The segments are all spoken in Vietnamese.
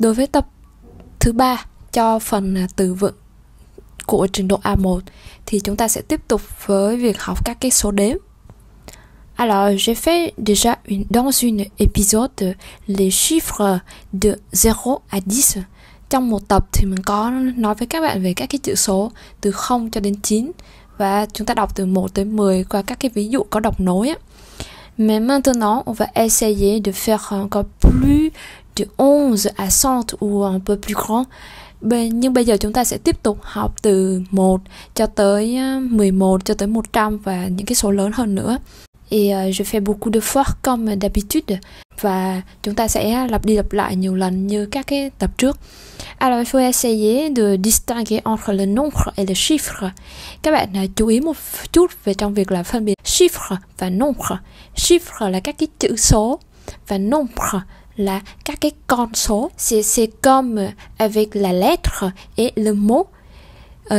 đối với tập thứ ba cho phần à, từ vựng của trình độ A1 thì chúng ta sẽ tiếp tục với việc học các cái số đếm. Alors, j'ai fait déjà une, dans une épisode les chiffres de 0 à 10. Trong một tập thì mình có nói với các bạn về các cái chữ số từ 0 cho đến 9 và chúng ta đọc từ 1 tới 10 qua các cái ví dụ có đọc nối Mais maintenant, on va essayer de faire encore plus từ 11 à 100 ou un peu plus grand. Nhưng bây giờ chúng ta sẽ tiếp tục học từ 1 cho tới 11 ờ, cho tới 100 và những cái số lớn hơn nữa. Et ờ, je fais beaucoup de fois comme d'habitude và chúng ta sẽ lặp đi lặp lại nhiều lần như các cái tập trước. Alors, il faut essayer de distinguer entre le nombre et le chiffre. Các bạn ờ, chú ý một chút về trong việc là phân biệt chiffre và nombre. Chiffre là các cái chữ số và nombre là các cái con số c'est comme avec la lettre et le mot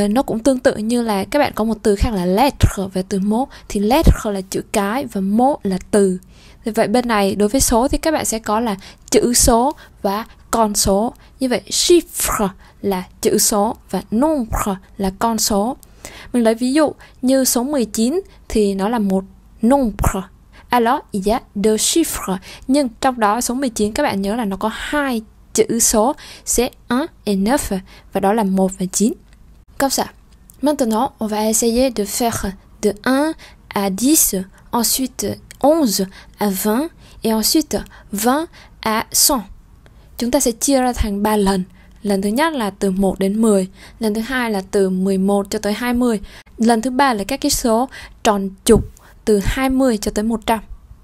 Uh, nó cũng tương tự như là các bạn có một từ khác là lettre và từ mot thì lettre là chữ cái và mot là từ vậy bên này đối với số thì các bạn sẽ có là chữ số và con số như vậy chiffre là chữ số và nombre là con số mình lấy ví dụ như số 19 thì nó là một nombre Alors, il y a deux dạ, chiffres. Nhưng trong đó số 19 các bạn nhớ là nó có hai chữ số, c'est 1 et 9 và đó là 1 và 9. Comme ça. Maintenant, on va essayer de faire de 1 à 10, ensuite 11 à 20 et ensuite 20 à 100. Chúng ta sẽ chia ra thành 3 lần. Lần thứ nhất là từ 1 đến 10, lần thứ hai là từ 11 cho tới 20, lần thứ ba là các cái số tròn chục từ 20 cho tới 100.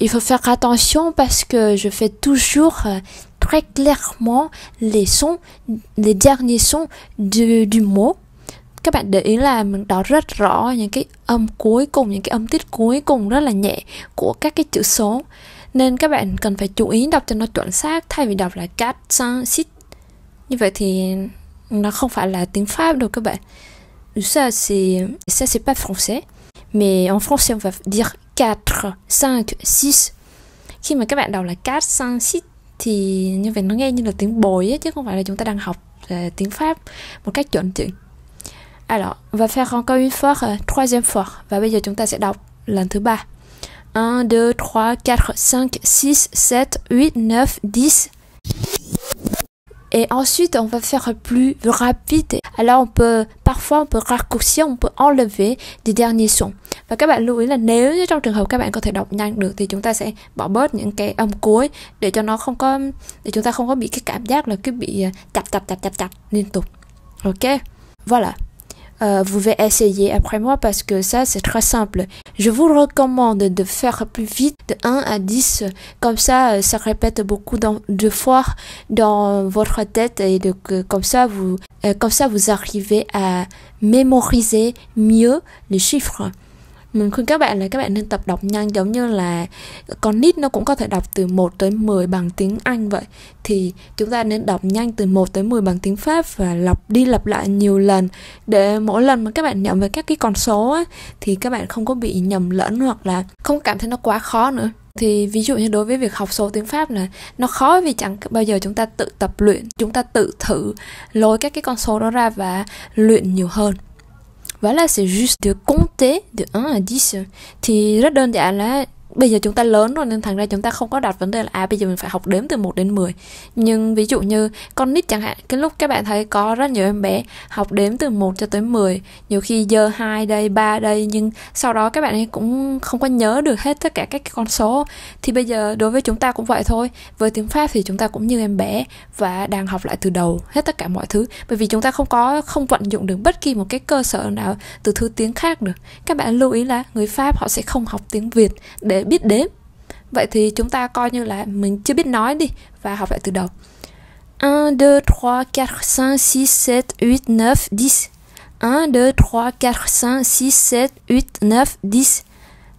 Il faut faire attention parce que je fais toujours euh, très clairement les sons, les derniers sons du, du mot. Các bạn để ý là mình đọc rất rõ những cái âm cuối cùng, những cái âm tiết cuối cùng rất là nhẹ của các cái chữ số. Nên các bạn cần phải chú ý đọc cho nó chuẩn xác thay vì đọc là cat, sang, sit. Như vậy thì nó không phải là tiếng Pháp đâu các bạn. Ça c'est ça c'est pas français, mais en français on va dire 4, 5, 6 Khi mà các bạn đọc là 4, 5, 6 thì như vậy nó nghe như là tiếng bồi ấy, chứ không phải là chúng ta đang học uh, tiếng Pháp một cách chuẩn chỉnh. Alors, on va faire encore une fois, uh, troisième fois. Và bây giờ chúng ta sẽ đọc lần thứ ba. 1, 2, 3, 4, 5, 6, 7, 8, 9, 10 et ensuite on va faire plus rapide. Alors on peut parfois on peut raccourcir, on peut enlever des derniers sons. Và các bạn lưu ý là nếu như trong trường hợp các bạn có thể đọc nhanh được thì chúng ta sẽ bỏ bớt những cái âm cuối để cho nó không có để chúng ta không có bị cái cảm giác là cứ bị à, chập chập chập chập chập liên tục. Ok. Voilà. Euh, vous pouvez essayer après moi parce que ça c'est très simple. Je vous recommande de faire plus vite de 1 à 10, comme ça euh, ça répète beaucoup de fois dans votre tête et comme ça vous euh, comme ça vous arrivez à mémoriser mieux les chiffres. mình khuyên các bạn là các bạn nên tập đọc nhanh giống như là con nít nó cũng có thể đọc từ 1 tới 10 bằng tiếng Anh vậy thì chúng ta nên đọc nhanh từ 1 tới 10 bằng tiếng Pháp và lặp đi lặp lại nhiều lần để mỗi lần mà các bạn nhận về các cái con số á, thì các bạn không có bị nhầm lẫn hoặc là không cảm thấy nó quá khó nữa thì ví dụ như đối với việc học số tiếng Pháp là nó khó vì chẳng bao giờ chúng ta tự tập luyện, chúng ta tự thử lôi các cái con số đó ra và luyện nhiều hơn. Voilà, c'est juste de compter de 1 à 10. Tu rất à la... bây giờ chúng ta lớn rồi nên thành ra chúng ta không có đặt vấn đề là à bây giờ mình phải học đếm từ 1 đến 10 nhưng ví dụ như con nít chẳng hạn cái lúc các bạn thấy có rất nhiều em bé học đếm từ 1 cho tới 10 nhiều khi giờ hai đây ba đây nhưng sau đó các bạn ấy cũng không có nhớ được hết tất cả các con số thì bây giờ đối với chúng ta cũng vậy thôi với tiếng Pháp thì chúng ta cũng như em bé và đang học lại từ đầu hết tất cả mọi thứ bởi vì chúng ta không có không vận dụng được bất kỳ một cái cơ sở nào từ thứ tiếng khác được các bạn lưu ý là người Pháp họ sẽ không học tiếng Việt để vậy thì chúng ta coi như là mình chưa biết nói đi và học lại từ đầu 1, 2, 3, 4, 5, 6, 7, 8, 9, 10 1, 2, 3, 4, 5, 6, 7, 8, 9, 10 1,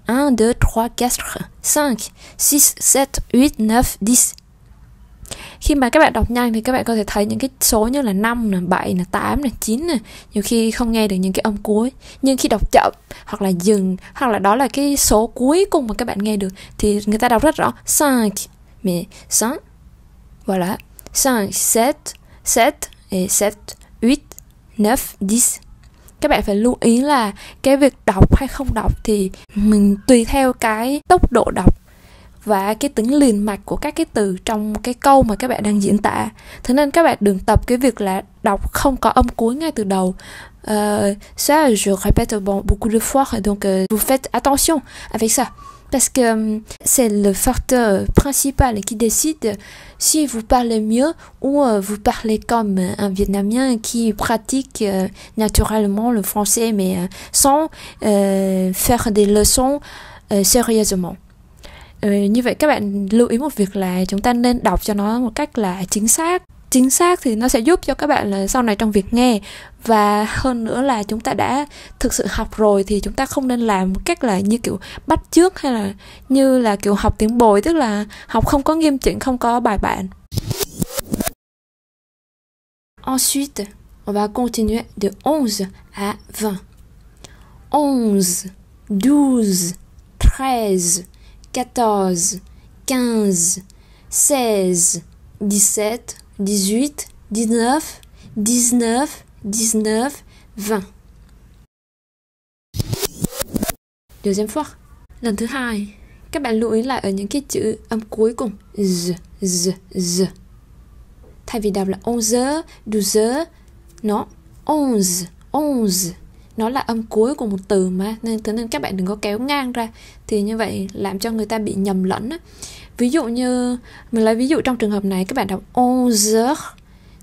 2, 3, 4, 5, 6, 7, 8, 9, 10 khi mà các bạn đọc nhanh thì các bạn có thể thấy những cái số như là 5 là 7 là 8 là 9 này nhiều khi không nghe được những cái âm cuối nhưng khi đọc chậm hoặc là dừng hoặc là đó là cái số cuối cùng mà các bạn nghe được thì người ta đọc rất rõ 5 mais 5 voilà 5 7 7 et 7 8 9 10 các bạn phải lưu ý là cái việc đọc hay không đọc thì mình tùy theo cái tốc độ đọc ça je répète beaucoup de fois donc euh, vous faites attention avec ça parce que euh, c'est le facteur principal qui décide si vous parlez mieux ou euh, vous parlez comme un Vietnamien qui pratique naturellement le français mais sans faire des leçons sérieusement. ừ, như vậy các bạn lưu ý một việc là chúng ta nên đọc cho nó một cách là chính xác chính xác thì nó sẽ giúp cho các bạn là sau này trong việc nghe và hơn nữa là chúng ta đã thực sự học rồi thì chúng ta không nên làm một cách là như kiểu bắt trước hay là như là kiểu học tiếng bồi tức là học không có nghiêm chỉnh không có bài bản Ensuite, on va continuer de 11 à 20. 11, 12, 13, 14, 15, 16, 17, 18, 19, 19, 19, 20. Deuxième fois. Lần thứ hai, các bạn lưu ý lại ở những cái chữ âm cuối cùng z z z. Thay vì đọc là onze, douze, nó onze, onze nó là âm cuối của một từ mà nên thế nên các bạn đừng có kéo ngang ra thì như vậy làm cho người ta bị nhầm lẫn á. ví dụ như mình lấy ví dụ trong trường hợp này các bạn đọc onze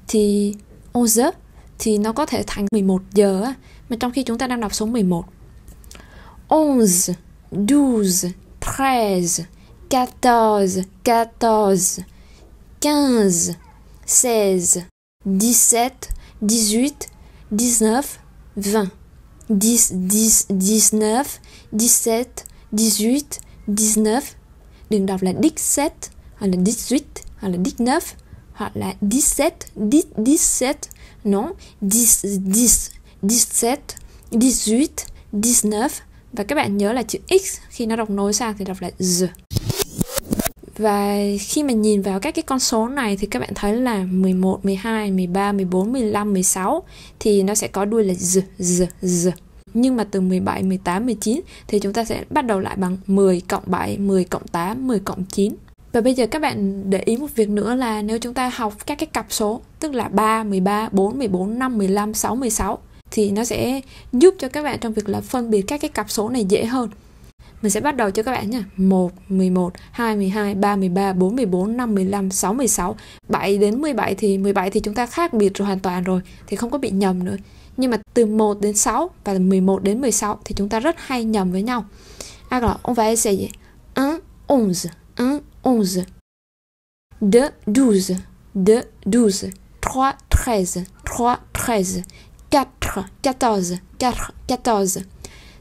thì onze thì nó có thể thành 11 giờ á, mà trong khi chúng ta đang đọc số 11 onze douze treize quatorze quatorze quinze seize dix-sept dix-huit dix-neuf vingt 10, 10, 19, 17, 18, 19. Đừng đọc là 17 hoặc là 18 hoặc là 19 hoặc là 17, 17. Non, 10, 10, 17, 18, 19. Và các bạn nhớ là chữ X khi nó đọc nối sang thì đọc là Z. Và khi mà nhìn vào các cái con số này thì các bạn thấy là 11, 12, 13, 14, 15, 16 thì nó sẽ có đuôi là z, z, z. Nhưng mà từ 17, 18, 19 thì chúng ta sẽ bắt đầu lại bằng 10 cộng 7, 10 cộng 8, 10 cộng 9. Và bây giờ các bạn để ý một việc nữa là nếu chúng ta học các cái cặp số tức là 3, 13, 4, 14, 5, 15, 6, 16 thì nó sẽ giúp cho các bạn trong việc là phân biệt các cái cặp số này dễ hơn mình sẽ bắt đầu cho các bạn nha. 1, 11, 2, 12, 3, 13, 4, 14, 5, 15, 6, 16, 7 đến 17 thì 17 thì chúng ta khác biệt rồi hoàn toàn rồi thì không có bị nhầm nữa. Nhưng mà từ 1 đến 6 và 11 đến 16 thì chúng ta rất hay nhầm với nhau. Alors, on va essayer. 1, 11, 1, 11. 2, 12, 2, 12. 3, 13, 3, 13. 4, 14, 4, 14.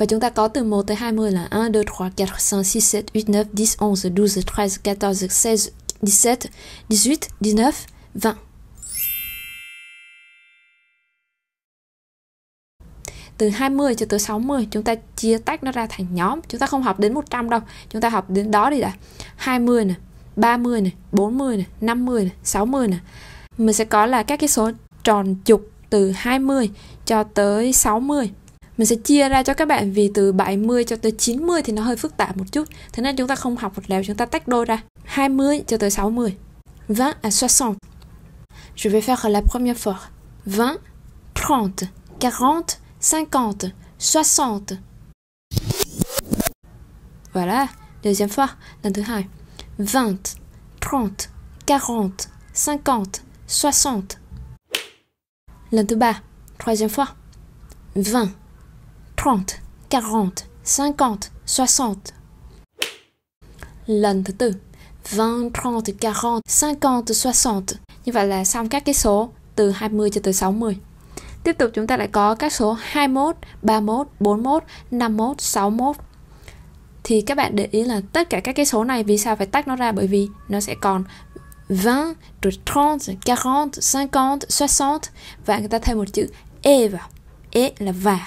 Và chúng ta có từ 1 tới 20 là 1, 2, 3, 4, 5, 6, 7, 8, 9, 10, 11, 12, 13, 14, 16, 17, 18, 19, 20. từ 20 cho tới 60 chúng ta chia tách nó ra thành nhóm chúng ta không học đến 100 đâu chúng ta học đến đó đi đã 20 nè 30 này 40 nè 50 nè 60 này mình sẽ có là các cái số tròn chục từ 20 cho tới 60 mình sẽ chia ra cho các bạn vì từ 70 cho tới 90 thì nó hơi phức tạp một chút thế nên chúng ta không học một lèo chúng ta tách đôi ra 20 cho tới 60 20 à 60 je vais faire la première fois 20 30 40 50 60 voilà deuxième fois la thứ hai 20 30 40 50 60 lần thứ ba troisième fois 20 30, 40, 50, 60. Lần thứ tư. 20, 30, 40, 50, 60. Như vậy là xong các cái số từ 20 cho tới 60. Tiếp tục chúng ta lại có các số 21, 31, 41, 51, 61. Thì các bạn để ý là tất cả các cái số này vì sao phải tách nó ra bởi vì nó sẽ còn 20, vâng, rồi 30, 40, 50, 60 và người ta thêm một chữ e vào. E là và.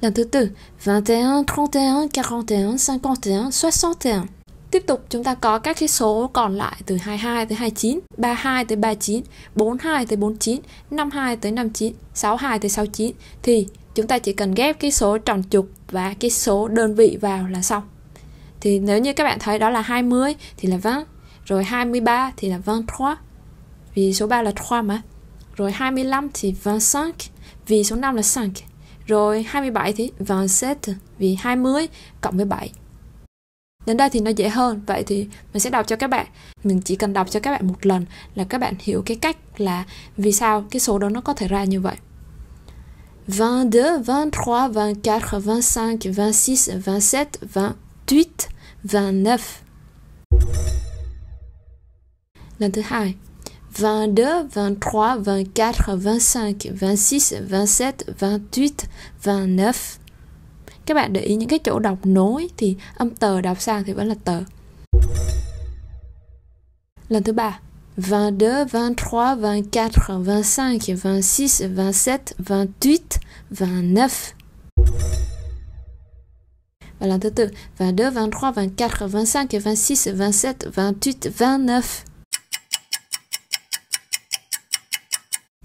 Lần thứ tư, 21, 31, 41, 51, 61. Tiếp tục chúng ta có các cái số còn lại từ 22 tới 29, 32 tới 39, 42 tới 49, 52 tới 59, 62 tới 69 thì chúng ta chỉ cần ghép cái số tròn trục và cái số đơn vị vào là xong. Thì nếu như các bạn thấy đó là 20 thì là 20, rồi 23 thì là 23 vì số 3 là 3 mà. Rồi 25 thì 25 vì số 5 là 5. Rồi 27 thì 27 vì 20 cộng với 7. Đến đây thì nó dễ hơn, vậy thì mình sẽ đọc cho các bạn. Mình chỉ cần đọc cho các bạn một lần là các bạn hiểu cái cách là vì sao cái số đó nó có thể ra như vậy. 22, 23, 24, 25, 26, 27, 28, 29. Lần thứ hai. 22, 23, 24, 25, 26, 27, 28, 29. Các bạn để ý những cái chỗ đọc nối thì âm tờ đọc sang thì vẫn là tờ. Lần thứ ba. 22, 23, 24, 25, 26, 27, 28, 29. Và lần thứ tư, 22, 23, 24, 25, 26, 27, 28, 29.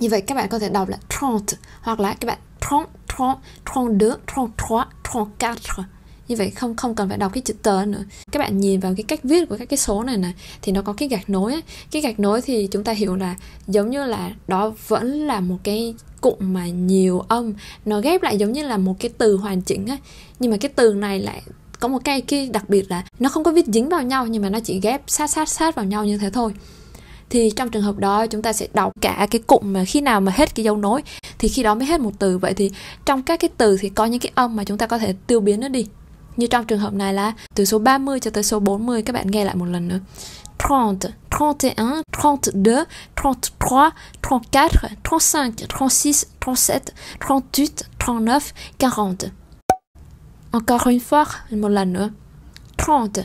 Như vậy các bạn có thể đọc là trente hoặc là các bạn trente, trente, trente-deux, trente-trois, trente-quatre. Như vậy không không cần phải đọc cái chữ tờ nữa. Các bạn nhìn vào cái cách viết của các cái số này này thì nó có cái gạch nối ấy. Cái gạch nối thì chúng ta hiểu là giống như là đó vẫn là một cái cụm mà nhiều âm nó ghép lại giống như là một cái từ hoàn chỉnh ấy. Nhưng mà cái từ này lại có một cái kia đặc biệt là nó không có viết dính vào nhau nhưng mà nó chỉ ghép sát sát sát vào nhau như thế thôi thì trong trường hợp đó chúng ta sẽ đọc cả cái cụm mà khi nào mà hết cái dấu nối thì khi đó mới hết một từ vậy thì trong các cái từ thì có những cái âm mà chúng ta có thể tiêu biến nó đi như trong trường hợp này là từ số 30 cho tới số 40 các bạn nghe lại một lần nữa 30, 31, 32, 33, 34, 35, 36, 37, 38, 39, 40. Encore une fois, một lần nữa. 30,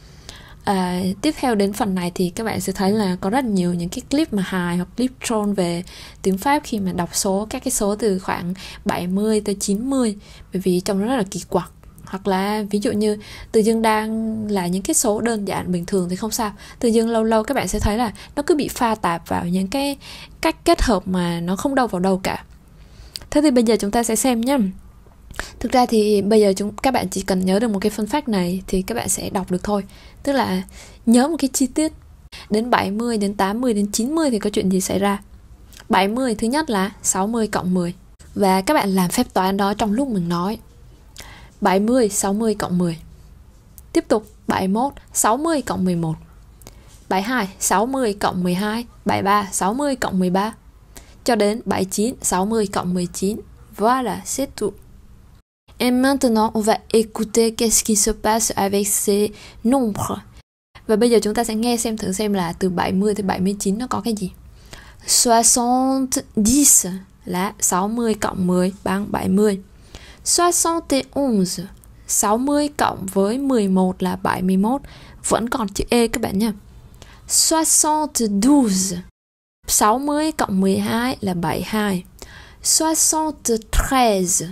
À, tiếp theo đến phần này thì các bạn sẽ thấy là có rất nhiều những cái clip mà hài hoặc clip troll về tiếng Pháp khi mà đọc số các cái số từ khoảng 70 tới 90 bởi vì trông rất là kỳ quặc hoặc là ví dụ như từ dương đang là những cái số đơn giản bình thường thì không sao từ dương lâu lâu các bạn sẽ thấy là nó cứ bị pha tạp vào những cái cách kết hợp mà nó không đâu vào đâu cả thế thì bây giờ chúng ta sẽ xem nhé thực ra thì bây giờ chúng các bạn chỉ cần nhớ được một cái phân phát này thì các bạn sẽ đọc được thôi tức là nhớ một cái chi tiết đến 70 đến 80 đến 90 thì có chuyện gì xảy ra 70 thứ nhất là 60 cộng 10 và các bạn làm phép toán đó trong lúc mình nói 70 60 cộng 10 tiếp tục 71 60 cộng 11 72 60 cộng 12 73 60 cộng 13 cho đến 79 60 cộng 19 voilà c'est tout Et maintenant, on va écouter qu'est-ce qui se passe avec ces nombres. Và bây giờ chúng ta sẽ nghe xem thử xem là từ 70 tới 79 nó có cái gì. 70 là 60 cộng 10 bằng 70. 71 60 cộng với 11 là 71 Vẫn còn chữ E các bạn nha 72 60 cộng 12 là 72 73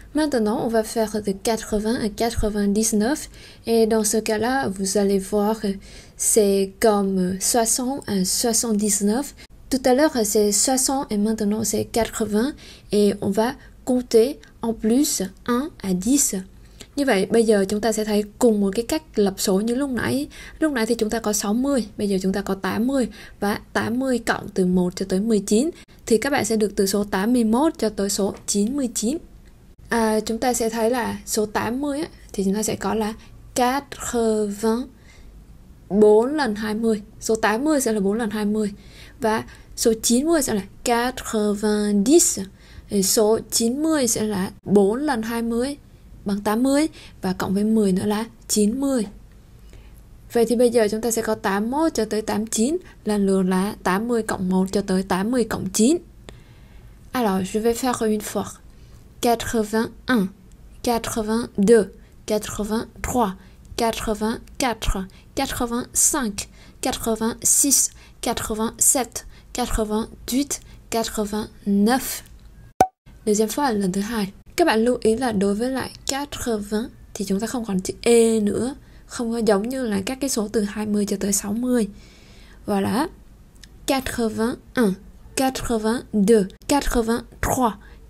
Maintenant, on va faire de 80 à 99 et dans ce cas-là, vous allez voir, c'est comme 60 à 79. Tout à l'heure, c'est 60 et maintenant, c'est 80 et on va compter en plus 1 à 10. Như vậy bây giờ chúng ta sẽ thấy cùng một cái cách lập số như lúc nãy. Lúc nãy thì chúng ta có 60, bây giờ chúng ta có 80 và 80 cộng từ 1 cho tới 19 thì các bạn sẽ được từ số 81 cho tới số 99. à, chúng ta sẽ thấy là số 80 á, thì chúng ta sẽ có là 80 4 lần 20 Số 80 sẽ là 4 lần 20 Và số 90 sẽ là 90 Số 90 sẽ là 4 lần 20 bằng 80 Và cộng với 10 nữa là 90 Vậy thì bây giờ chúng ta sẽ có 81 cho tới 89 Lần lượt là 80 cộng 1 cho tới 80 cộng 9 Alors, je vais faire une fois 81, 82, 83, 84, 85, 86, 87, 88, 89. Deuxième fois là lần thứ hai. Các bạn lưu ý là đối với lại 80 thì chúng ta không còn chữ E nữa. Không có giống như là các cái số từ 20 cho tới 60. Và là 81, 82, 83,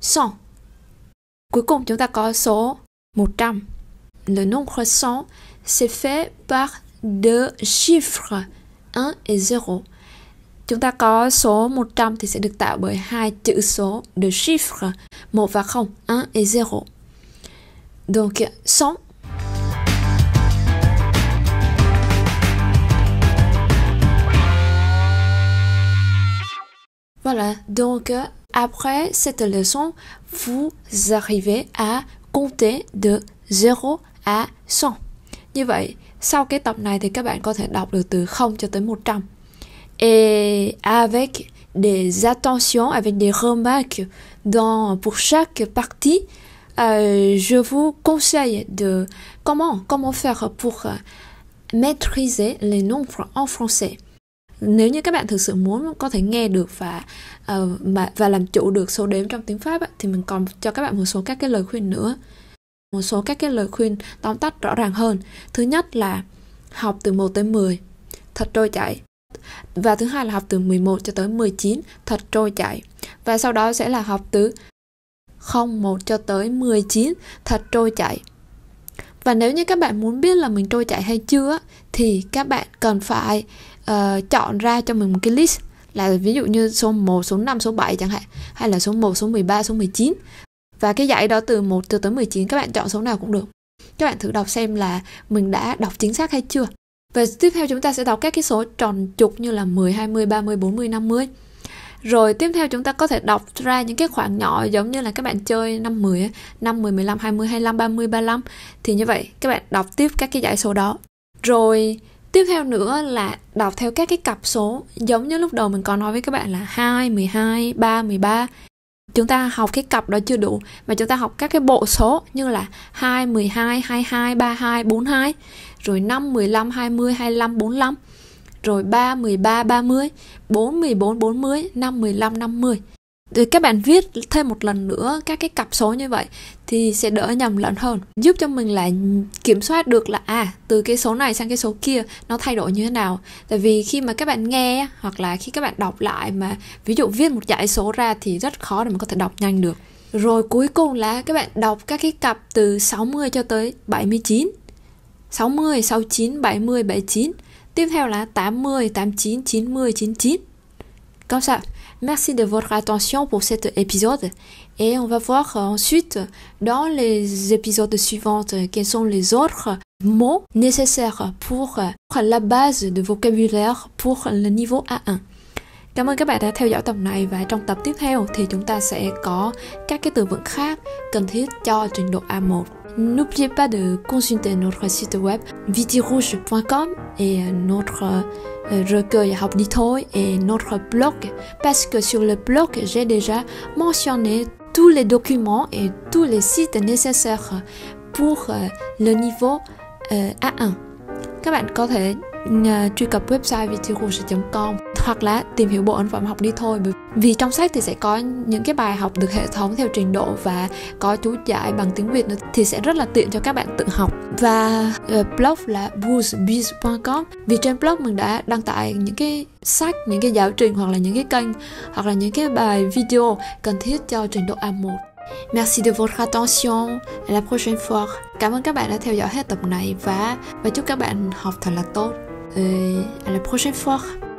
100. Cuối cùng chúng ta có số 100. Le nombre 100 c'est fait par deux chiffres 1 et 0. Chúng ta có số 100 thì sẽ được tạo bởi de chiffres 1 1 et 0. Donc 100 Voilà, donc après cette leçon, vous arrivez à compter de 0 à 100. Như vậy, sau cái tập này thì các bạn có 0 cho 100. Et avec des attentions, avec des remarques pour chaque partie, euh, je vous conseille de comment faire pour euh, maîtriser les nombres en français. nếu như các bạn thực sự muốn có thể nghe được và uh, mà và làm chủ được số đếm trong tiếng pháp á, thì mình còn cho các bạn một số các cái lời khuyên nữa một số các cái lời khuyên tóm tắt rõ ràng hơn thứ nhất là học từ 1 tới 10 thật trôi chảy và thứ hai là học từ 11 cho tới 19 thật trôi chảy và sau đó sẽ là học từ 01 cho tới 19 thật trôi chảy và nếu như các bạn muốn biết là mình trôi chảy hay chưa thì các bạn cần phải Ờ, chọn ra cho mình một cái list là ví dụ như số 1, số 5, số 7 chẳng hạn hay là số 1, số 13, số 19 và cái dãy đó từ 1 cho tới 19 các bạn chọn số nào cũng được các bạn thử đọc xem là mình đã đọc chính xác hay chưa và tiếp theo chúng ta sẽ đọc các cái số tròn trục như là 10, 20, 30, 40, 50 rồi tiếp theo chúng ta có thể đọc ra những cái khoảng nhỏ giống như là các bạn chơi 5, 10, 5, 10, 15, 20, 25, 30, 35 thì như vậy các bạn đọc tiếp các cái dãy số đó rồi Tiếp theo nữa là đọc theo các cái cặp số Giống như lúc đầu mình có nói với các bạn là 2, 12, 3, 13 Chúng ta học cái cặp đó chưa đủ Mà chúng ta học các cái bộ số như là 2, 12, 22, 32, 42 Rồi 5, 15, 20, 25, 45 Rồi 3, 13, 30 4, 14, 40 5, 15, 50 thì các bạn viết thêm một lần nữa các cái cặp số như vậy thì sẽ đỡ nhầm lẫn hơn giúp cho mình là kiểm soát được là à từ cái số này sang cái số kia nó thay đổi như thế nào tại vì khi mà các bạn nghe hoặc là khi các bạn đọc lại mà ví dụ viết một dãy số ra thì rất khó để mà có thể đọc nhanh được rồi cuối cùng là các bạn đọc các cái cặp từ 60 cho tới 79 60, 69, 70, 79 Tiếp theo là 80, 89, 90, 99 Câu sao? Merci de votre attention pour cet épisode et on va voir ensuite dans les épisodes suivants euh, quels sont les autres mots nécessaires pour euh, la base de vocabulaire pour le niveau A1. Cảm ơn các bạn đã theo dõi tập này và trong tập tiếp theo thì chúng ta sẽ có các cái từ vựng khác cần thiết cho trình độ A1. N'oubliez pas de consulter notre site web vitirouge.com et euh, notre euh, recueil Hauptitoy et notre blog parce que sur le blog j'ai déjà mentionné tous les documents et tous les sites nécessaires pour euh, le niveau A1. Các bạn có thể truy cập website vitirouge.com hoặc là tìm hiểu bộ ấn phẩm học đi thôi vì trong sách thì sẽ có những cái bài học được hệ thống theo trình độ và có chú giải bằng tiếng Việt nữa thì sẽ rất là tiện cho các bạn tự học và ờ, blog là boostbiz.com vì trên blog mình đã đăng tải những cái sách những cái giáo trình hoặc là những cái kênh hoặc là những cái bài video cần thiết cho trình độ A1 Merci de votre attention. À la prochaine fois. Cảm ơn các bạn đã theo dõi hết tập này và và chúc các bạn học thật là tốt. Euh, à la prochaine fois.